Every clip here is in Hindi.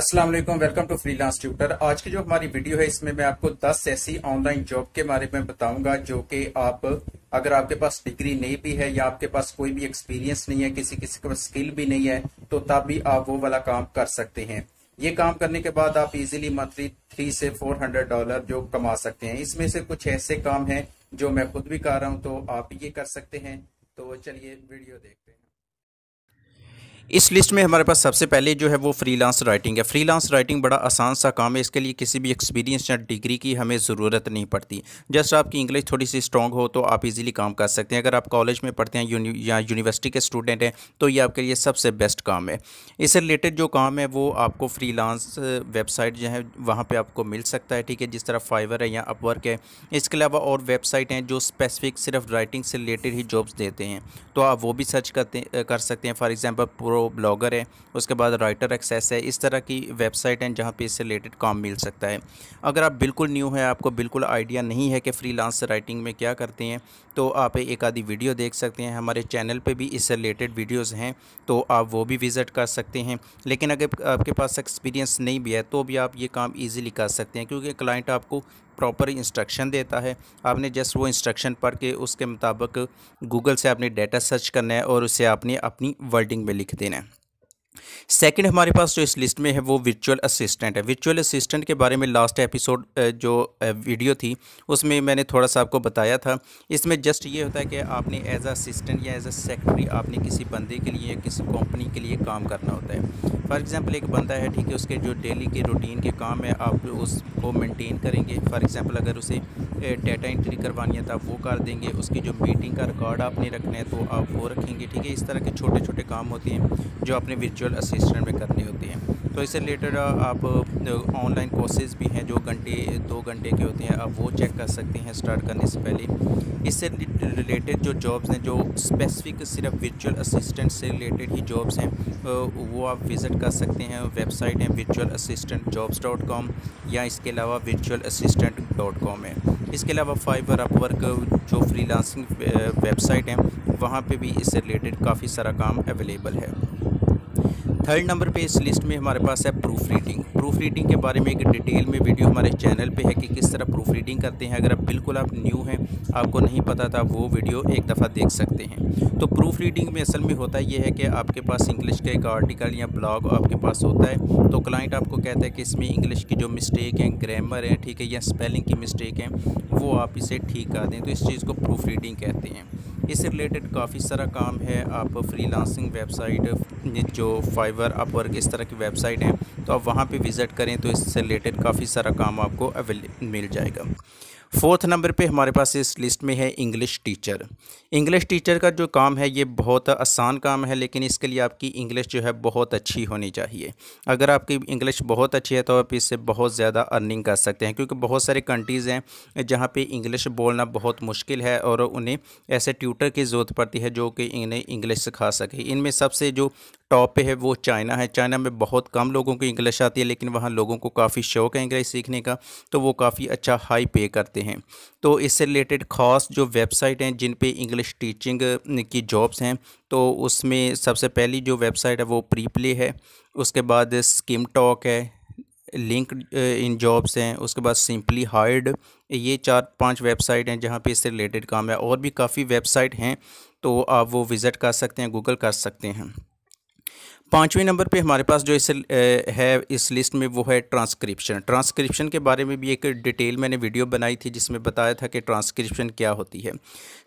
अस्सलाम वालेकुम वेलकम टू फ्रीलांस ट्यूटर आज की जो हमारी वीडियो है इसमें मैं आपको 10 ऐसी ऑनलाइन जॉब के बारे में बताऊंगा जो कि आप अगर आपके पास डिग्री नहीं भी है या आपके पास कोई भी एक्सपीरियंस नहीं है किसी किसी के पास स्किल भी नहीं है तो तब भी आप वो वाला काम कर सकते हैं ये काम करने के बाद आप इजिली मंथली थ्री से फोर हंड्रेड डॉलर जो कमा सकते हैं इसमें से कुछ ऐसे काम है जो मैं खुद भी कर रहा हूँ तो आप ये कर सकते हैं तो चलिए वीडियो देखते हैं इस लिस्ट में हमारे पास सबसे पहले जो है वो फ्रीलांस राइटिंग है फ्रीलांस राइटिंग बड़ा आसान सा काम है इसके लिए किसी भी एक्सपीरियंस या डिग्री की हमें ज़रूरत नहीं पड़ती जस्ट आपकी इंग्लिश थोड़ी सी स्ट्रॉग हो तो आप इजीली काम कर सकते हैं अगर आप कॉलेज में पढ़ते हैं यूनि, या यूनिवर्सिटी के स्टूडेंट हैं तो ये आपके लिए सबसे बेस्ट काम है इससे रिलेटेड जो काम है वो आपको फ्री वेबसाइट जो है वहाँ पर आपको मिल सकता है ठीक है जिस तरह फाइवर है या अपवर्क है इसके अलावा और वेबसाइट हैं जो स्पेसिफिक सिर्फ राइटिंग से रिलेटेड ही जॉब्स देते हैं तो आप वो भी सर्च करते कर सकते हैं फॉर एग्ज़ाम्पल वो ब्लॉगर है उसके बाद राइटर एक्सेस है इस तरह की वेबसाइट हैं जहाँ पे इससे रिलेटेड काम मिल सकता है अगर आप बिल्कुल न्यू है आपको बिल्कुल आइडिया नहीं है कि फ्री राइटिंग में क्या करते हैं तो आप एक आधी वीडियो देख सकते हैं हमारे चैनल पर भी इससे रिलेटेड वीडियोज़ हैं तो आप वो भी विज़िट कर सकते हैं लेकिन अगर आपके पास एक्सपीरियंस नहीं भी है तो भी आप ये काम ईजिली कर सकते हैं क्योंकि क्लाइंट आपको प्रॉपर इंस्ट्रक्शन देता है आपने जस्ट वो इंस्ट्रक्शन पढ़ के उसके मुताबिक गूगल से आपने डाटा सर्च करना है और उसे आपने अपनी वर्डिंग में लिख देना है सेकंड हमारे पास जो इस लिस्ट में है वो वर्चुअल असिस्टेंट है वर्चुअल असिस्टेंट के बारे में लास्ट एपिसोड जो वीडियो थी उसमें मैंने थोड़ा सा आपको बताया था इसमें जस्ट ये होता है कि आपने एज असिस्टेंट या एज अ सेक्रेटरी आपने किसी बंदे के लिए किसी कंपनी के लिए काम करना होता है फॉर एग्ज़ाम्पल एक बंदा है ठीक है उसके जो डेली के रूटीन के काम है आप उसको मेनटेन करेंगे फॉर एग्ज़ाम्पल अगर उसे डेटा इंट्री करवानी है तो आप वो कर देंगे उसकी जो मीटिंग का रिकॉर्ड आपने रखना है तो आप वो रखेंगे ठीक है इस तरह के छोटे छोटे काम होते हैं जो आपने वर्चुअल वर्चुअल असिस्टेंट में करनी होती है तो इससे रिलेटेड आप ऑनलाइन कोर्सेज भी हैं जो घंटे दो घंटे के होते हैं आप वो चेक कर सकते हैं स्टार्ट करने से पहले इससे रिलेटेड जो जॉब्स हैं जो स्पेसिफिक सिर्फ वर्चुअल असिस्टेंट से रिलेटेड ही जॉब्स हैं वो आप विज़िट कर सकते हैं वेबसाइट हैं virtual assistant jobs dot com या इसके अलावा वर्चुअल असिस्टेंट डॉट कॉम है इसके अलावा फाइबर अपवर्क जो लांसिंग वेबसाइट हैं वहाँ पे भी इससे रिलेटेड काफ़ी सारा काम अवेलेबल है थर्ड नंबर पे इस लिस्ट में हमारे पास है प्रूफ रीडिंग प्रूफ रीडिंग के बारे में एक डिटेल में वीडियो हमारे चैनल पे है कि किस तरह प्रूफ रीडिंग करते हैं अगर आप बिल्कुल आप न्यू हैं आपको नहीं पता था वो वीडियो एक दफ़ा देख सकते हैं तो प्रूफ रीडिंग में असल में होता ये है कि आपके पास इंग्लिश का एक आर्टिकल या ब्लॉग आपके पास होता है तो क्लाइंट आपको कहता है कि इसमें इंग्लिश की जो मिस्टेक हैं ग्रामर है ठीक है या स्पेलिंग की मिस्टेक हैं वो आप इसे ठीक कर दें तो इस चीज़ को प्रूफ रीडिंग कहते हैं इससे रिलेटेड काफ़ी सारा काम है आप फ्रीलांसिंग वेबसाइट जो फाइवर अपवर्क इस तरह की वेबसाइट हैं तो आप वहाँ पे विज़िट करें तो इससे रिलेटेड काफ़ी सारा काम आपको अवेले मिल जाएगा फोर्थ नंबर पे हमारे पास इस लिस्ट में है इंग्लिश टीचर इंग्लिश टीचर का जो काम है ये बहुत आसान काम है लेकिन इसके लिए आपकी इंग्लिश जो है बहुत अच्छी होनी चाहिए अगर आपकी इंग्लिश बहुत अच्छी है तो आप इससे बहुत ज़्यादा अर्निंग कर सकते हैं क्योंकि बहुत सारे कंट्रीज़ हैं जहाँ पर इंग्लिश बोलना बहुत मुश्किल है और उन्हें ऐसे ट्यूटर की ज़रूरत पड़ती है जो कि इन्हें इंग्लिश सिखा सके इनमें सबसे जो टॉप पे है वो चाइना है चाइना में बहुत कम लोगों को इंग्लिश आती है लेकिन वहाँ लोगों को काफ़ी शौक है इंग्लिश सीखने का तो वो काफ़ी अच्छा हाई पे करते हैं तो इससे रिलेटेड ख़ास जो वेबसाइट हैं जिन पे इंग्लिश टीचिंग की जॉब्स हैं तो उसमें सबसे पहली जो वेबसाइट है वो प्रीप्ले है उसके बाद स्किम टॉक है लिंक इन जॉब्स हैं उसके बाद सिंपली हायर्ड ये चार पांच वेबसाइट हैं जहाँ पे इससे रिलेटेड काम है और भी काफ़ी वेबसाइट हैं तो आप वो विज़िट कर सकते हैं गूगल कर सकते हैं पाँचवें नंबर पे हमारे पास जो इस है इस लिस्ट में वो है ट्रांसक्रिप्शन ट्रांसक्रिप्शन के बारे में भी एक डिटेल मैंने वीडियो बनाई थी जिसमें बताया था कि ट्रांसक्रिप्शन क्या होती है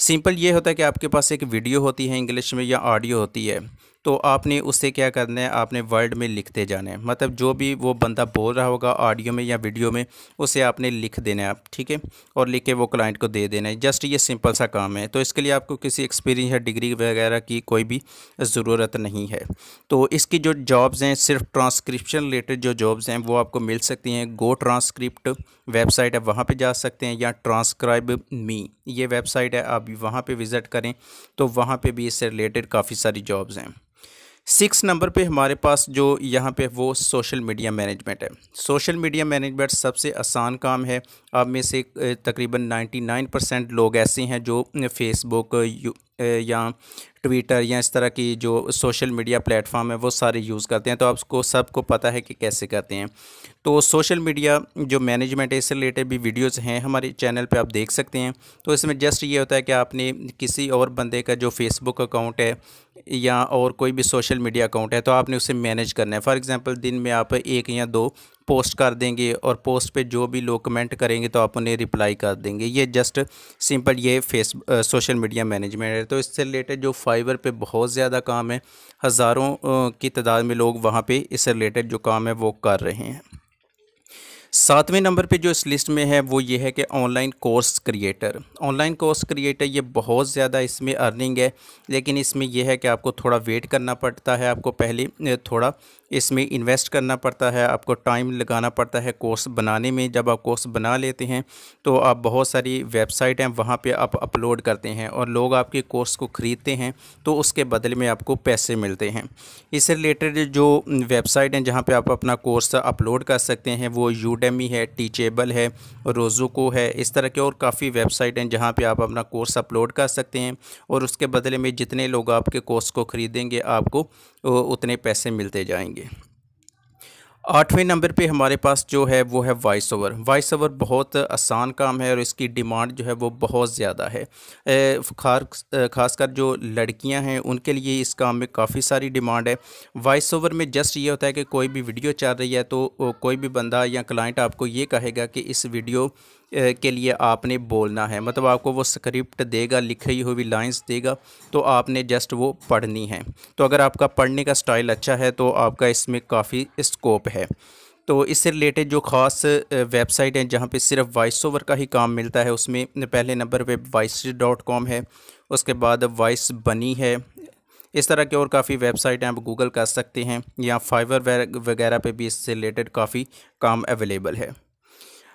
सिंपल ये होता है कि आपके पास एक वीडियो होती है इंग्लिश में या ऑडियो होती है तो आपने उससे क्या करना है आपने वर्ड में लिखते जाना है मतलब जो भी वो बंदा बोल रहा होगा ऑडियो में या वीडियो में उसे आपने लिख देना है आप ठीक है और लिख के वो क्लाइंट को दे देना है जस्ट ये सिंपल सा काम है तो इसके लिए आपको किसी एक्सपीरियंस या डिग्री वगैरह की कोई भी ज़रूरत नहीं है तो इसकी जो जॉब्स हैं सिर्फ ट्रांसक्रिप्शन रिलेटेड जो जॉब्स हैं वो आपको मिल सकती हैं गो ट्रांसक्रिप्ट वेबसाइट है वहाँ पर जा सकते हैं या ट्रांसक्राइब मी ये वेबसाइट है आप वहाँ पर विज़िट करें तो वहाँ पर भी इससे रिलेटेड काफ़ी सारी जॉब्स हैं सिक्स नंबर पे हमारे पास जो यहाँ पे वो सोशल मीडिया मैनेजमेंट है सोशल मीडिया मैनेजमेंट सबसे आसान काम है आप में से तकरीबन 99 परसेंट लोग ऐसे हैं जो फेसबुक या ट्विटर या इस तरह की जो सोशल मीडिया प्लेटफॉर्म है वो सारे यूज़ करते हैं तो आपको सबको पता है कि कैसे करते हैं तो सोशल मीडिया जो मैनेजमेंट है इससे रिलेटेड भी वीडियोस हैं हमारे चैनल पे आप देख सकते हैं तो इसमें जस्ट ये होता है कि आपने किसी और बंदे का जो फेसबुक अकाउंट है या और कोई भी सोशल मीडिया अकाउंट है तो आपने उसे मैनेज करना है फॉर एग्ज़ाम्पल दिन में आप एक या दो पोस्ट कर देंगे और पोस्ट पे जो भी लोग कमेंट करेंगे तो आप उन्हें रिप्लाई कर देंगे ये जस्ट सिंपल ये फेस सोशल मीडिया मैनेजमेंट है तो इससे रिलेटेड जो फाइबर पे बहुत ज़्यादा काम है हज़ारों की तादाद में लोग वहाँ पे इससे रिलेटेड जो काम है वो कर रहे हैं सातवें नंबर पे जो इस लिस्ट में है वो ये है कि online course creator online course creator ये बहुत ज़्यादा इसमें अर्निंग है लेकिन इसमें यह है कि आपको थोड़ा वेट करना पड़ता है आपको पहले थोड़ा इसमें इन्वेस्ट करना पड़ता है आपको टाइम लगाना पड़ता है कोर्स बनाने में जब आप कोर्स बना लेते हैं तो आप बहुत सारी वेबसाइट हैं वहाँ पर आप अपलोड करते हैं और लोग आपके कोर्स को ख़रीदते हैं तो उसके बदले में आपको पैसे मिलते हैं इससे रिलेटेड जो वेबसाइट हैं जहाँ पर आप अपना कोर्स अपलोड कर सकते हैं वो यू यूडेमी है टीचेबल है रोज़ोको है इस तरह के और काफ़ी वेबसाइट हैं जहाँ पर आप अपना कोर्स अपलोड कर सकते हैं और उसके बदले में जितने लोग आपके कोर्स को ख़रीदेंगे आपको उतने पैसे मिलते जाएंगे आठवें नंबर पे हमारे पास जो है वो है वॉइस ओवर वॉइस ओवर बहुत आसान काम है और इसकी डिमांड जो है वो बहुत ज़्यादा है खास खासकर जो लड़कियां हैं उनके लिए इस काम में काफ़ी सारी डिमांड है वॉइस ओवर में जस्ट ये होता है कि कोई भी वीडियो चल रही है तो कोई भी बंदा या क्लाइंट आपको ये कहेगा कि इस वीडियो के लिए आपने बोलना है मतलब आपको वो स्क्रिप्ट देगा लिखी हुई लाइंस देगा तो आपने जस्ट वो पढ़नी है तो अगर आपका पढ़ने का स्टाइल अच्छा है तो आपका इसमें काफ़ी स्कोप है तो इससे रिलेटेड जो ख़ास वेबसाइट हैं जहाँ पे सिर्फ वॉइस ओवर का ही काम मिलता है उसमें पहले नंबर पे वॉइस डॉट कॉम है उसके बाद वॉइस बनी है इस तरह के और काफ़ी वेबसाइट हैं आप गूगल कर सकते हैं या फाइवर वगैरह पे भी इससे रिलेटेड काफ़ी काम अवेलेबल है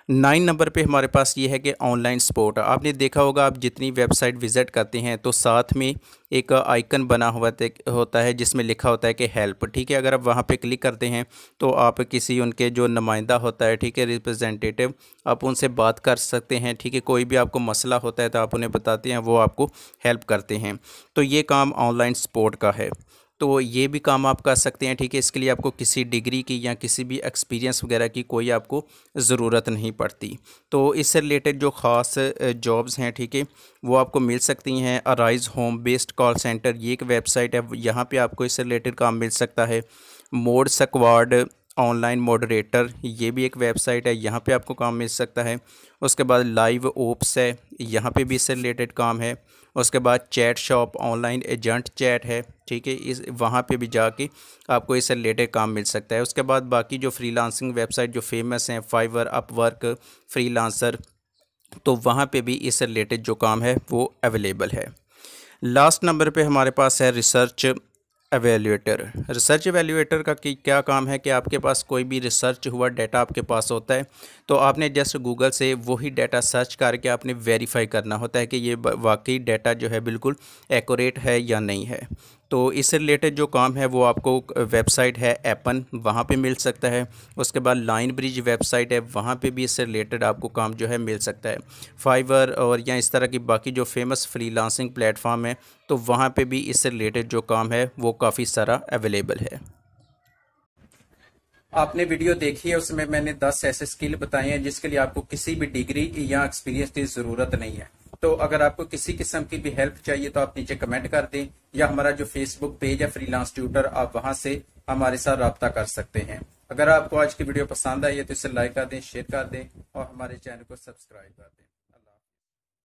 नाइन नंबर पे हमारे पास ये है कि ऑनलाइन सपोर्ट आपने देखा होगा आप जितनी वेबसाइट विज़िट करते हैं तो साथ में एक आइकन बना हुआ होता है जिसमें लिखा होता है कि हेल्प ठीक है अगर आप वहाँ पे क्लिक करते हैं तो आप किसी उनके जो नुमाइंदा होता है ठीक है रिप्रेजेंटेटिव आप उनसे बात कर सकते हैं ठीक है कोई भी आपको मसला होता है तो आप उन्हें बताते हैं वो आपको हेल्प करते हैं तो ये काम ऑनलाइन सपोर्ट का है तो ये भी काम आप कर सकते हैं ठीक है इसके लिए आपको किसी डिग्री की या किसी भी एक्सपीरियंस वगैरह की कोई आपको ज़रूरत नहीं पड़ती तो इससे रिलेटेड जो ख़ास जॉब्स हैं ठीक है वो आपको मिल सकती हैं Arise home based call centre ये एक वेबसाइट है यहाँ पर आपको इससे रिलेटेड काम मिल सकता है मोड सकवाड ऑनलाइन मॉडरेटर ये भी एक वेबसाइट है यहाँ पर आपको काम मिल सकता है उसके बाद लाइव ओप्स है यहाँ पर भी इससे रिलेटेड काम है उसके बाद chat shop online agent chat है ठीक है इस वहाँ पे भी जाके आपको इससे रिलेटेड काम मिल सकता है उसके बाद बाकी जो फ्रीलांसिंग वेबसाइट जो फेमस हैं फाइवर अपवर्क फ्रीलांसर तो वहाँ पे भी इससे रिलेटेड जो काम है वो अवेलेबल है लास्ट नंबर पे हमारे पास है रिसर्च एवेल्यूटर रिसर्च एवेल्यूटर का क्या काम है कि आपके पास कोई भी रिसर्च हुआ डाटा आपके पास होता है तो आपने जस्ट गूगल से वही डाटा सर्च करके आपने वेरीफाई करना होता है कि ये वाकई डाटा जो है बिल्कुल एक्यूरेट है या नहीं है तो इससे रिलेटेड जो काम है वो आपको वेबसाइट है एपन वहाँ पे मिल सकता है उसके बाद लाइन ब्रिज वेबसाइट है वहाँ पे भी इससे रिलेटेड आपको काम जो है मिल सकता है फाइवर और या इस तरह की बाकी जो फेमस फ्रीलांसिंग प्लेटफॉर्म है तो वहाँ पे भी इससे रिलेटेड जो काम है वो काफ़ी सारा अवेलेबल है आपने वीडियो देखी है उसमें मैंने दस ऐसे स्किल बताए हैं जिसके लिए आपको किसी भी डिग्री या एक्सपीरियंस की ज़रूरत नहीं है तो अगर आपको किसी किस्म की भी हेल्प चाहिए तो आप नीचे कमेंट कर दें या हमारा जो फेसबुक पेज है फ्रीलांस ट्यूटर आप वहां से हमारे साथ रबता कर सकते हैं अगर आपको आज की वीडियो पसंद आई है तो इसे लाइक कर दें शेयर कर दें और हमारे चैनल को सब्सक्राइब कर दें